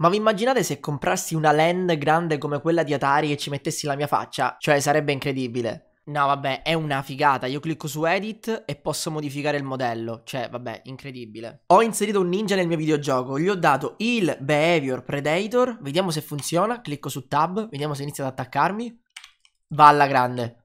Ma vi immaginate se comprassi una land grande come quella di Atari e ci mettessi la mia faccia? Cioè sarebbe incredibile. No, vabbè, è una figata. Io clicco su edit e posso modificare il modello. Cioè, vabbè, incredibile. Ho inserito un ninja nel mio videogioco. Gli ho dato il behavior predator. Vediamo se funziona. Clicco su tab. Vediamo se inizia ad attaccarmi. Va alla grande.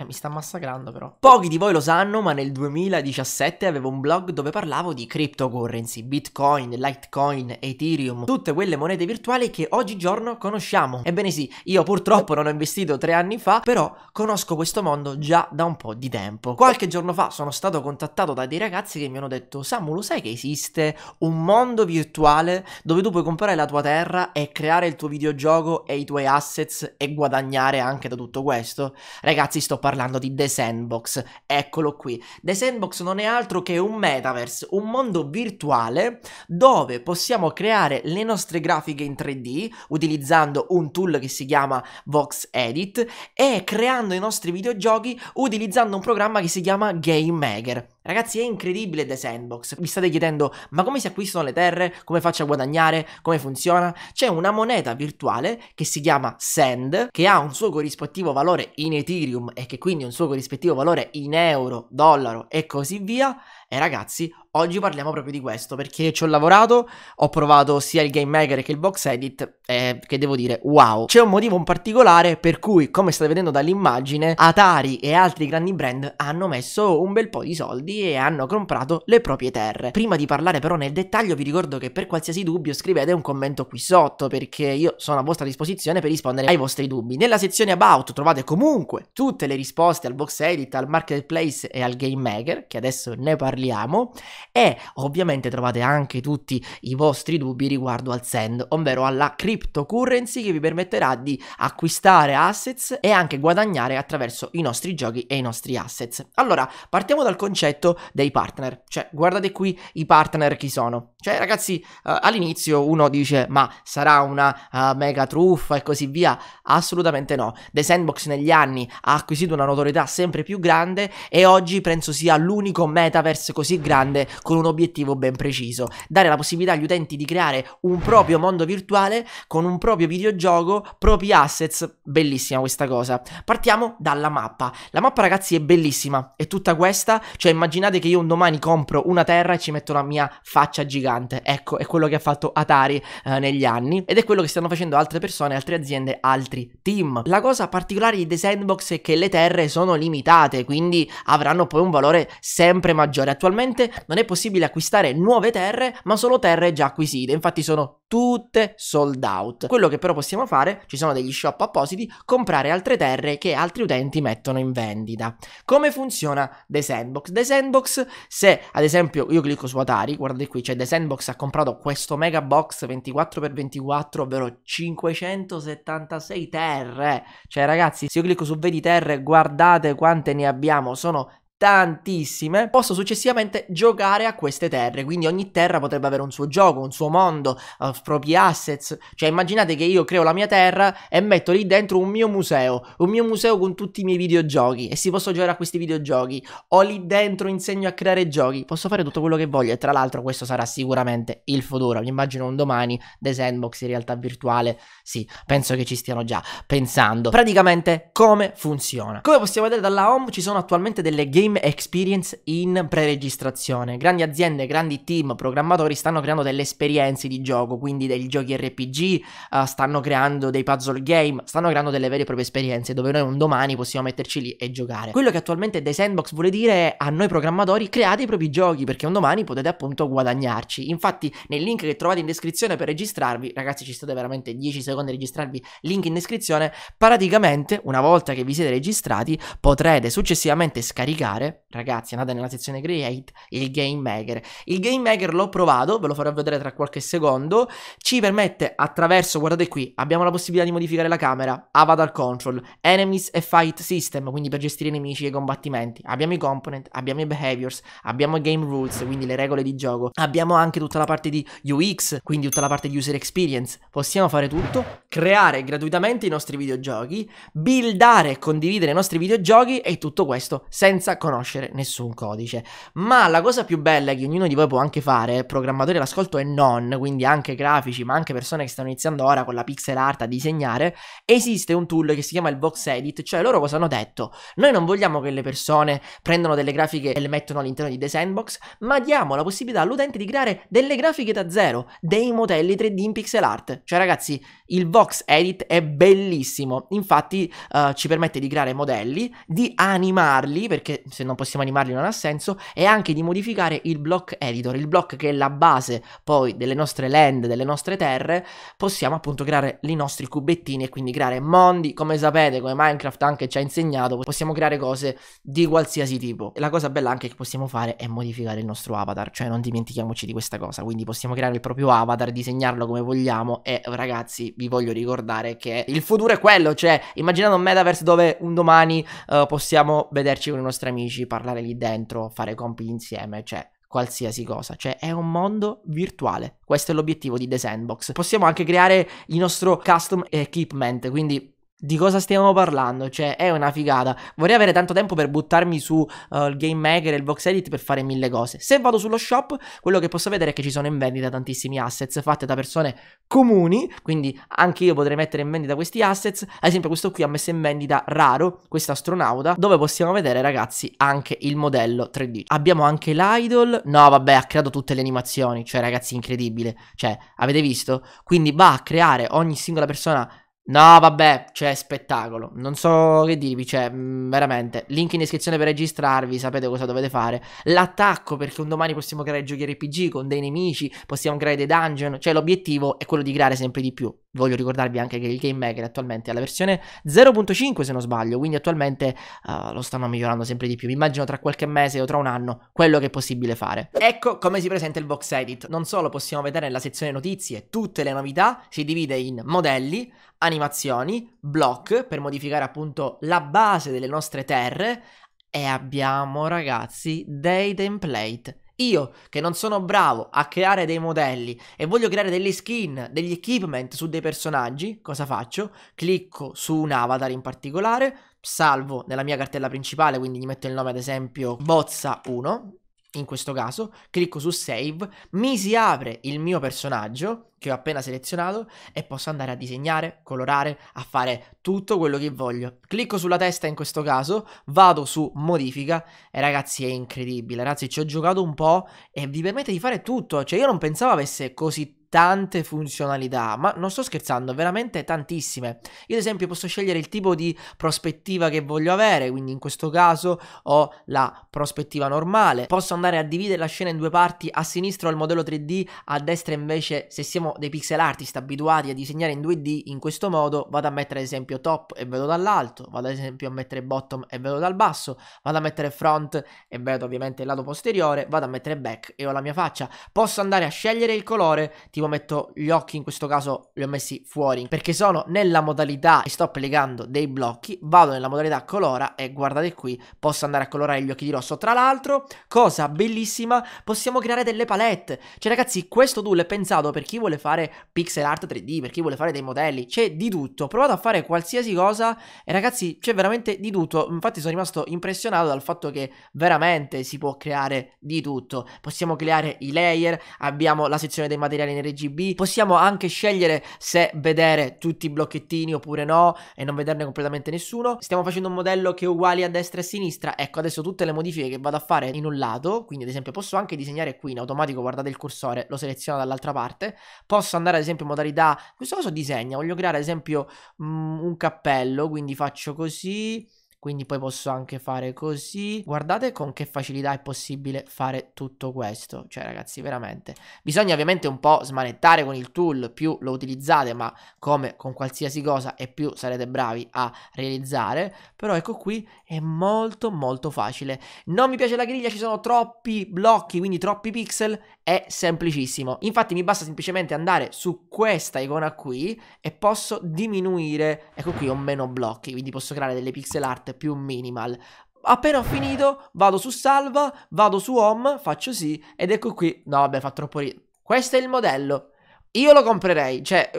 Eh, mi sta massacrando però. Pochi di voi lo sanno, ma nel 2017 avevo un blog dove parlavo di cryptocurrency, bitcoin, litecoin, ethereum, tutte quelle monete virtuali che oggigiorno conosciamo. Ebbene sì, io purtroppo non ho investito tre anni fa, però conosco questo mondo già da un po' di tempo. Qualche giorno fa sono stato contattato da dei ragazzi che mi hanno detto Samu, lo sai che esiste un mondo virtuale dove tu puoi comprare la tua terra e creare il tuo videogioco e i tuoi assets e guadagnare anche da tutto questo? Ragazzi, sto parlando parlando di The Sandbox. Eccolo qui. The Sandbox non è altro che un metaverse, un mondo virtuale dove possiamo creare le nostre grafiche in 3D utilizzando un tool che si chiama Vox Edit e creando i nostri videogiochi utilizzando un programma che si chiama Game Maker. Ragazzi, è incredibile The Sandbox. Vi state chiedendo, ma come si acquistano le terre? Come faccio a guadagnare? Come funziona? C'è una moneta virtuale che si chiama Sand, che ha un suo corrispettivo valore in Ethereum e che quindi ha un suo corrispettivo valore in euro, dollaro e così via. E ragazzi, Oggi parliamo proprio di questo perché ci ho lavorato, ho provato sia il game maker che il box edit e che devo dire wow. C'è un motivo in particolare per cui come state vedendo dall'immagine Atari e altri grandi brand hanno messo un bel po' di soldi e hanno comprato le proprie terre. Prima di parlare però nel dettaglio vi ricordo che per qualsiasi dubbio scrivete un commento qui sotto perché io sono a vostra disposizione per rispondere ai vostri dubbi. Nella sezione about trovate comunque tutte le risposte al box edit, al marketplace e al game maker che adesso ne parliamo e ovviamente trovate anche tutti i vostri dubbi riguardo al send, ovvero alla cryptocurrency che vi permetterà di acquistare assets e anche guadagnare attraverso i nostri giochi e i nostri assets. Allora, partiamo dal concetto dei partner, cioè guardate qui i partner chi sono. Cioè ragazzi, uh, all'inizio uno dice "Ma sarà una uh, mega truffa e così via". Assolutamente no. The Sandbox negli anni ha acquisito una notorietà sempre più grande e oggi penso sia l'unico metaverse così grande con un obiettivo ben preciso, dare la possibilità agli utenti di creare un proprio mondo virtuale con un proprio videogioco, propri assets, bellissima questa cosa. Partiamo dalla mappa. La mappa ragazzi è bellissima, è tutta questa, cioè immaginate che io un domani compro una terra e ci metto la mia faccia gigante, ecco è quello che ha fatto Atari eh, negli anni ed è quello che stanno facendo altre persone, altre aziende, altri team. La cosa particolare di The Sandbox è che le terre sono limitate, quindi avranno poi un valore sempre maggiore. Attualmente non non è possibile acquistare nuove terre, ma solo terre già acquisite. Infatti sono tutte sold out. Quello che però possiamo fare, ci sono degli shop appositi, comprare altre terre che altri utenti mettono in vendita. Come funziona The Sandbox? The Sandbox, se ad esempio io clicco su Atari, guardate qui, c'è cioè The Sandbox ha comprato questo mega box 24x24, ovvero 576 terre. Cioè ragazzi, se io clicco su Vedi Terre, guardate quante ne abbiamo, sono tantissime, posso successivamente giocare a queste terre, quindi ogni terra potrebbe avere un suo gioco, un suo mondo, uh, propri assets, cioè immaginate che io creo la mia terra e metto lì dentro un mio museo, un mio museo con tutti i miei videogiochi e si posso giocare a questi videogiochi, ho lì dentro insegno a creare giochi, posso fare tutto quello che voglio e tra l'altro questo sarà sicuramente il futuro, mi immagino un domani The Sandbox in realtà virtuale, sì, penso che ci stiano già pensando. Praticamente come funziona? Come possiamo vedere dalla home ci sono attualmente delle game game experience in preregistrazione. Grandi aziende, grandi team, programmatori stanno creando delle esperienze di gioco, quindi dei giochi RPG, uh, eh, stanno creando dei puzzle game, stanno creando delle vere e proprie esperienze dove noi un domani possiamo metterci lì e giocare. Quello che attualmente The Sandbox vuole dire è a noi programmatori create i propri giochi perché un domani potete appunto guadagnarci. Infatti nel link che trovate in descrizione per registrarvi, ragazzi ci state veramente 10 secondi a registrarvi, link in descrizione, praticamente una volta che vi siete registrati potrete successivamente scaricare fare, ragazzi, andate nella sezione create il game maker. Il game maker l'ho provato, ve lo farò vedere tra qualche secondo, ci permette attraverso, guardate qui, abbiamo la possibilità di modificare la camera, avatar control, enemies e fight system, quindi per gestire i nemici e i combattimenti. Abbiamo i component, abbiamo i behaviors, abbiamo i game rules, quindi le regole di gioco. Abbiamo anche tutta la parte di UX, quindi tutta la parte di user experience. Possiamo fare tutto, creare gratuitamente i nostri videogiochi, buildare e condividere i nostri videogiochi e tutto questo senza condividere conoscere nessun codice. Ma la cosa più bella che ognuno di voi può anche fare, programmatore d'ascolto e non, quindi anche grafici, ma anche persone che stanno iniziando ora con la pixel art a disegnare, esiste un tool che si chiama il box edit, cioè loro cosa hanno detto? Noi non vogliamo che le persone prendano delle grafiche e le mettono all'interno di The Sandbox, ma diamo la possibilità all'utente di creare delle grafiche da zero, dei modelli 3D in pixel art. Cioè ragazzi, il box edit è bellissimo, infatti uh, ci permette di creare modelli, di animarli, perché se non possiamo animarli non ha senso, e anche di modificare il block editor, il block che è la base poi delle nostre land, delle nostre terre, possiamo appunto creare i nostri cubettini e quindi creare mondi, come sapete, come Minecraft anche ci ha insegnato, possiamo creare cose di qualsiasi tipo. E la cosa bella anche che possiamo fare è modificare il nostro avatar, cioè non dimentichiamoci di questa cosa, quindi possiamo creare il proprio avatar, disegnarlo come vogliamo e ragazzi vi voglio ricordare che il futuro è quello, cioè immaginate un metaverse dove un domani uh, possiamo vederci con i nostri amici amici, parlare lì dentro, fare compiti insieme, cioè qualsiasi cosa, cioè è un mondo virtuale. Questo è l'obiettivo di The Sandbox. Possiamo anche creare il nostro custom equipment, quindi di cosa stiamo parlando? Cioè, è una figata. Vorrei avere tanto tempo per buttarmi su uh, il Game Maker e il Vox Edit per fare mille cose. Se vado sullo shop, quello che posso vedere è che ci sono in vendita tantissimi assets fatti da persone comuni, quindi anche io potrei mettere in vendita questi assets. Ad esempio, questo qui ha messo in vendita raro, questo astronauta, dove possiamo vedere, ragazzi, anche il modello 3D. Abbiamo anche l'idol. No, vabbè, ha creato tutte le animazioni, cioè ragazzi, incredibile. Cioè, avete visto? Quindi va a creare ogni singola persona No, vabbè, cioè, spettacolo. Non so che dirvi, cioè, mm, veramente. Link in descrizione per registrarvi, sapete cosa dovete fare. L'attacco, perché un domani possiamo creare giochi RPG con dei nemici, possiamo creare dei dungeon. Cioè, l'obiettivo è quello di creare sempre di più. Voglio ricordarvi anche che il Game Maker attualmente è alla versione 0.5 se non sbaglio, quindi attualmente uh, lo stanno migliorando sempre di più. Mi immagino tra qualche mese o tra un anno quello che è possibile fare. Ecco come si presenta il box edit. Non solo possiamo vedere nella sezione notizie tutte le novità, si divide in modelli, animazioni, block per modificare appunto la base delle nostre terre e abbiamo ragazzi dei template. Io, che non sono bravo a creare dei modelli e voglio creare delle skin, degli equipment su dei personaggi, cosa faccio? Clicco su un avatar in particolare, salvo nella mia cartella principale, quindi gli metto il nome ad esempio Bozza 1, in questo caso, clicco su Save, mi si apre il mio personaggio che ho appena selezionato e posso andare a disegnare, colorare, a fare tutto quello che voglio. Clicco sulla testa in questo caso, vado su modifica e ragazzi è incredibile, ragazzi ci ho giocato un po' e vi permette di fare tutto, cioè io non pensavo avesse così tante funzionalità, ma non sto scherzando, veramente tantissime. Io ad esempio posso scegliere il tipo di prospettiva che voglio avere, quindi in questo caso ho la prospettiva normale, posso andare a dividere la scena in due parti, a sinistra ho il modello 3D, a destra invece se siamo siamo dei pixel artist abituati a disegnare in 2D in questo modo, vado a mettere ad esempio top e vedo dall'alto, vado ad esempio a mettere bottom e vedo dal basso, vado a mettere front e vedo ovviamente il lato posteriore, vado a mettere back e ho la mia faccia. Posso andare a scegliere il colore, tipo metto gli occhi in questo caso li ho messi fuori perché sono nella modalità e sto applicando dei blocchi, vado nella modalità colora e guardate qui, posso andare a colorare gli occhi di rosso. Tra l'altro, cosa bellissima, possiamo creare delle palette. Cioè ragazzi, questo tool è pensato per chi vuole vuole fare pixel art 3D, per chi vuole fare dei modelli, c'è di tutto. Ho provato a fare qualsiasi cosa e ragazzi c'è veramente di tutto. Infatti sono rimasto impressionato dal fatto che veramente si può creare di tutto. Possiamo creare i layer, abbiamo la sezione dei materiali in RGB, possiamo anche scegliere se vedere tutti i blocchettini oppure no e non vederne completamente nessuno. Stiamo facendo un modello che è uguale a destra e a sinistra. Ecco, adesso tutte le modifiche che vado a fare in un lato, quindi ad esempio posso anche disegnare qui in automatico, guardate il cursore, lo seleziono dall'altra parte, Posso andare ad esempio in modalità, in questo caso disegna, voglio creare ad esempio mh, mm, un cappello, quindi faccio così, quindi poi posso anche fare così. Guardate con che facilità è possibile fare tutto questo, cioè ragazzi veramente. Bisogna ovviamente un po' smanettare con il tool, più lo utilizzate ma come con qualsiasi cosa e più sarete bravi a realizzare, però ecco qui è molto molto facile. Non mi piace la griglia, ci sono troppi blocchi, quindi troppi pixel è semplicissimo. Infatti mi basta semplicemente andare su questa icona qui e posso diminuire, ecco qui ho meno blocchi, quindi posso creare delle pixel art più minimal. Appena ho finito vado su salva, vado su home, faccio sì ed ecco qui, no vabbè fa troppo ridere. Questo è il modello. Io lo comprerei, cioè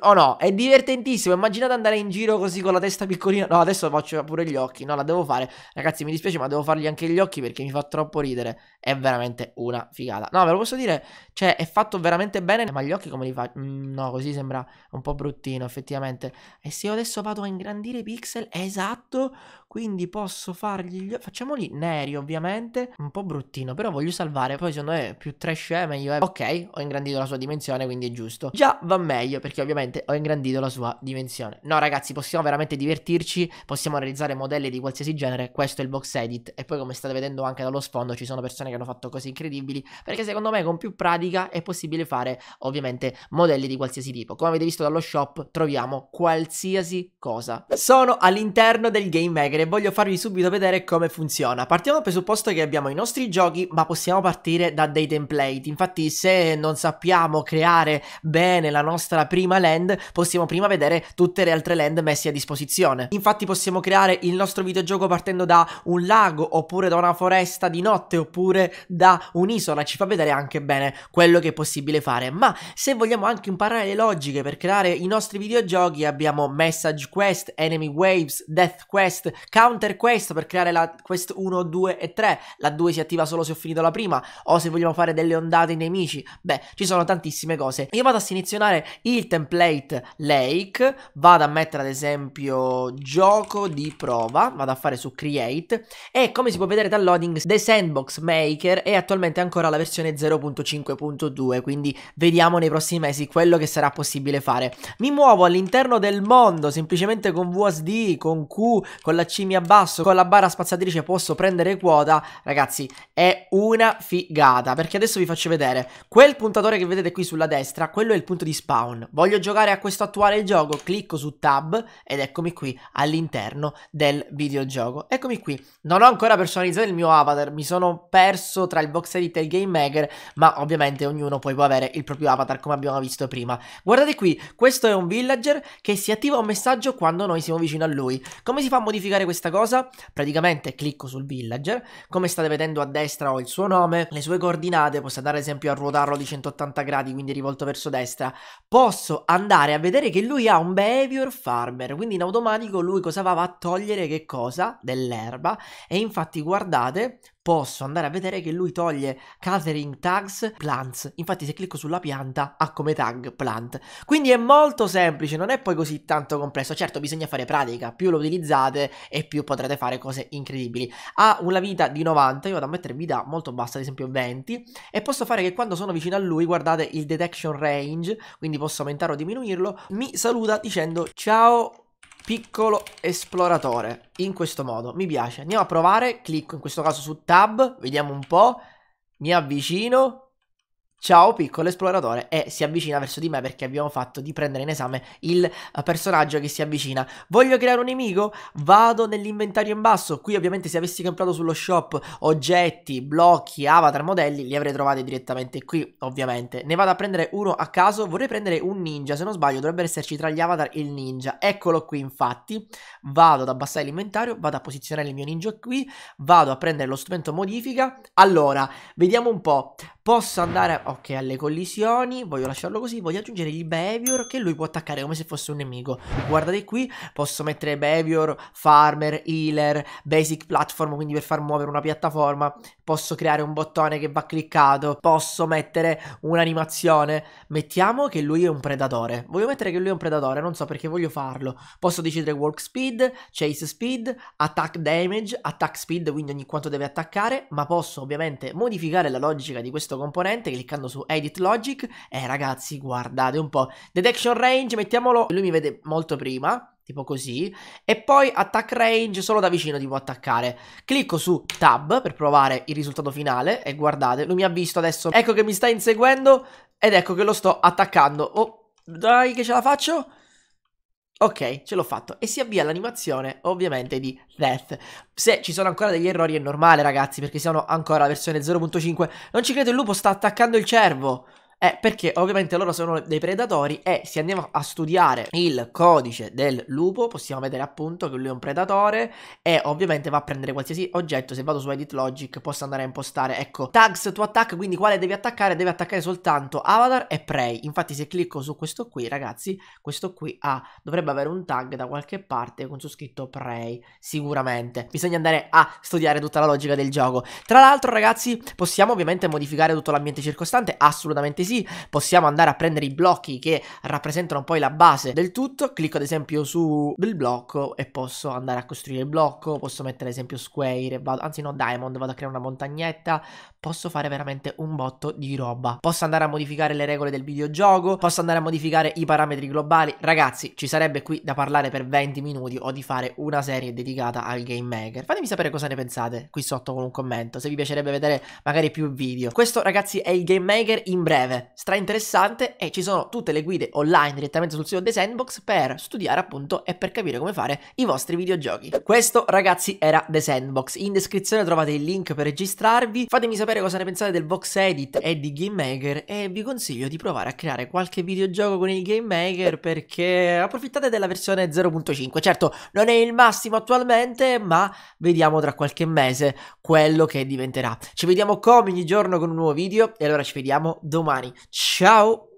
oh no? È divertentissimo. Immaginate andare in giro così con la testa piccolina. No, adesso faccio pure gli occhi. No, la devo fare. Ragazzi, mi dispiace, ma devo fargli anche gli occhi perché mi fa troppo ridere. È veramente una figata. No, ve lo posso dire, cioè, è fatto veramente bene. Ma gli occhi come li fa? Mm, no, così sembra un po' bruttino, effettivamente. E se io adesso vado a ingrandire i pixel, esatto. Quindi posso fargli gli occhi. Facciamoli neri, ovviamente. Un po' bruttino, però voglio salvare. Poi, secondo me, più trash è meglio. Ok, ho ingrandito la sua dimensione, quindi è giusto. Già va meglio perché ovviamente ovviamente ho ingrandito la sua dimensione. No ragazzi, possiamo veramente divertirci, possiamo realizzare modelli di qualsiasi genere, questo è il box edit e poi come state vedendo anche dallo sfondo ci sono persone che hanno fatto cose incredibili perché secondo me con più pratica è possibile fare ovviamente modelli di qualsiasi tipo. Come avete visto dallo shop troviamo qualsiasi cosa. Sono all'interno del Game Maker e voglio farvi subito vedere come funziona. Partiamo dal presupposto che abbiamo i nostri giochi ma possiamo partire da dei template. Infatti se non sappiamo creare bene la nostra prima land possiamo prima vedere tutte le altre land messe a disposizione. Infatti possiamo creare il nostro videogioco partendo da un lago oppure da una foresta di notte oppure da un'isola, ci fa vedere anche bene quello che è possibile fare. Ma se vogliamo anche imparare le logiche per creare i nostri videogiochi abbiamo Message Quest, Enemy Waves, Death Quest, Counter Quest per creare la Quest 1, 2 e 3. La 2 si attiva solo se ho finito la prima o se vogliamo fare delle ondate ai nemici. Beh, ci sono tantissime cose. Io vado a selezionare il template template lake, vado a mettere ad esempio gioco di prova, vado a fare su create e come si può vedere dal loading The Sandbox Maker è attualmente ancora la versione 0.5.2 quindi vediamo nei prossimi mesi quello che sarà possibile fare. Mi muovo all'interno del mondo semplicemente con VSD, con Q, con la C mi abbasso, con la barra spazzatrice posso prendere quota, ragazzi è una figata perché adesso vi faccio vedere quel puntatore che vedete qui sulla destra, quello è il punto di spawn. Voglio giocare a questo attuale gioco clicco su tab ed eccomi qui all'interno del videogioco. Eccomi qui, non ho ancora personalizzato il mio avatar, mi sono perso tra il box edit e il game maker, ma ovviamente ognuno poi può avere il proprio avatar come abbiamo visto prima. Guardate qui, questo è un villager che si attiva un messaggio quando noi siamo vicino a lui. Come si fa a modificare questa cosa? Praticamente clicco sul villager, come state vedendo a destra ho il suo nome, le sue coordinate, posso andare ad esempio a ruotarlo di 180 gradi, quindi rivolto verso destra, posso andare a vedere che lui ha un behavior farmer, quindi in automatico lui cosa va? a togliere che cosa? Dell'erba e infatti guardate posso andare a vedere che lui toglie catering tags plants. Infatti se clicco sulla pianta ha come tag plant. Quindi è molto semplice, non è poi così tanto complesso. Certo bisogna fare pratica, più lo utilizzate e più potrete fare cose incredibili. Ha una vita di 90, io vado a mettere vita molto bassa, ad esempio 20 e posso fare che quando sono vicino a lui, guardate il detection range, quindi posso aumentarlo o diminuirlo, mi saluta dicendo ciao piccolo esploratore in questo modo, mi piace. Andiamo a provare, clicco in questo caso su tab, vediamo un po', mi avvicino, Ciao piccolo esploratore e si avvicina verso di me perché abbiamo fatto di prendere in esame il eh, personaggio che si avvicina. Voglio creare un nemico? Vado nell'inventario in basso, qui ovviamente se avessi comprato sullo shop oggetti, blocchi, avatar, modelli li avrei trovati direttamente qui ovviamente. Ne vado a prendere uno a caso, vorrei prendere un ninja se non sbaglio dovrebbe esserci tra gli avatar il ninja. Eccolo qui infatti, vado ad abbassare l'inventario, vado a posizionare il mio ninja qui, vado a prendere lo strumento modifica. Allora, vediamo un po', Posso andare, ok, alle collisioni, voglio lasciarlo così, voglio aggiungere il behavior che lui può attaccare come se fosse un nemico. Guardate qui, posso mettere behavior, farmer, healer, basic platform, quindi per far muovere una piattaforma. Posso creare un bottone che va cliccato, posso mettere un'animazione. Mettiamo che lui è un predatore. Voglio mettere che lui è un predatore, non so perché voglio farlo. Posso decidere walk speed, chase speed, attack damage, attack speed, quindi ogni quanto deve attaccare, ma posso ovviamente modificare la logica di questo questo componente cliccando su Edit Logic e eh, ragazzi guardate un po' Detection Range mettiamolo lui mi vede molto prima tipo così, e poi attack range solo da vicino ti può attaccare. Clicco su tab per provare il risultato finale e guardate, lui mi ha visto adesso, ecco che mi sta inseguendo ed ecco che lo sto attaccando. Oh, dai che ce la faccio? Ok, ce l'ho fatto. E si avvia l'animazione, ovviamente, di Death. Se ci sono ancora degli errori è normale, ragazzi, perché siamo ancora alla versione 0.5. Non ci credo, il lupo sta attaccando il cervo è eh, perché ovviamente loro sono dei predatori e se andiamo a studiare il codice del lupo possiamo vedere appunto che lui è un predatore e ovviamente va a prendere qualsiasi oggetto, se vado su edit logic posso andare a impostare, ecco, tags to attack, quindi quale devi attaccare? Devi attaccare soltanto avatar e prey, infatti se clicco su questo qui ragazzi, questo qui ha, dovrebbe avere un tag da qualche parte con su scritto prey, sicuramente, bisogna andare a studiare tutta la logica del gioco. Tra l'altro ragazzi possiamo ovviamente modificare tutto l'ambiente circostante, assolutamente sì, possiamo andare a prendere i blocchi che rappresentano poi la base del tutto. Clicco ad esempio su il blocco e posso andare a costruire il blocco, posso mettere ad esempio square, vado, anzi no diamond, vado a creare una montagnetta, posso fare veramente un botto di roba. Posso andare a modificare le regole del videogioco, posso andare a modificare i parametri globali. Ragazzi, ci sarebbe qui da parlare per 20 minuti o di fare una serie dedicata al game maker. Fatemi sapere cosa ne pensate qui sotto con un commento, se vi piacerebbe vedere magari più video. Questo ragazzi è il game maker in breve. Eh, strainteressante e ci sono tutte le guide online direttamente sul sito The Sandbox per studiare appunto e per capire come fare i vostri videogiochi. Questo ragazzi era The Sandbox, in descrizione trovate il link per registrarvi, fatemi sapere cosa ne pensate del box edit e di Game Maker e vi consiglio di provare a creare qualche videogioco con il Game Maker perché approfittate della versione 0.5, certo non è il massimo attualmente ma vediamo tra qualche mese quello che diventerà. Ci vediamo come ogni giorno con un nuovo video e allora ci vediamo domani particolari. Ciao!